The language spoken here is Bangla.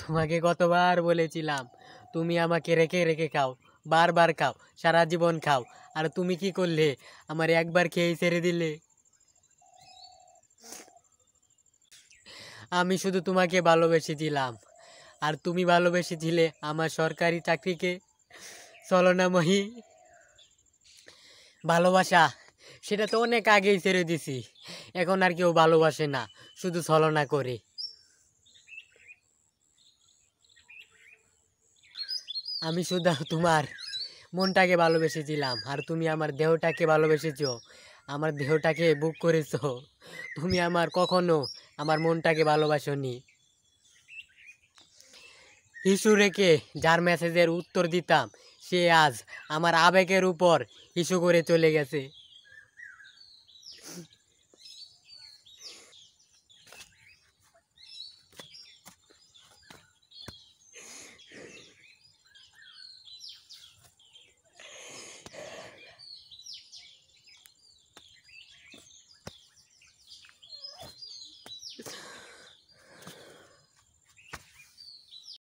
তোমাকে কতবার বলেছিলাম তুমি আমাকে রেখে রেখে খাও বারবার খাও সারা জীবন খাও আর তুমি কি করলে আমার একবার খেয়ে ছেড়ে দিলে আমি শুধু তোমাকে ভালোবেসে দিলাম আর তুমি ভালোবেসে দিলে আমার সরকারি চাকরিকে মহি ভালোবাসা সেটা তো অনেক আগেই ছেড়ে দিছি এখন আর কেউ ভালোবাসে না শুধু ছলনা করে আমি শুধু তোমার মনটাকে ভালোবেসেছিলাম আর তুমি আমার দেহটাকে ভালোবেসেছ আমার দেহটাকে বুক করেছ তুমি আমার কখনো আমার মনটাকে ভালোবাসনি ইস্যু রেখে যার মেসেজের উত্তর দিতাম সে আজ আমার আবেগের উপর ইস্যু করে চলে গেছে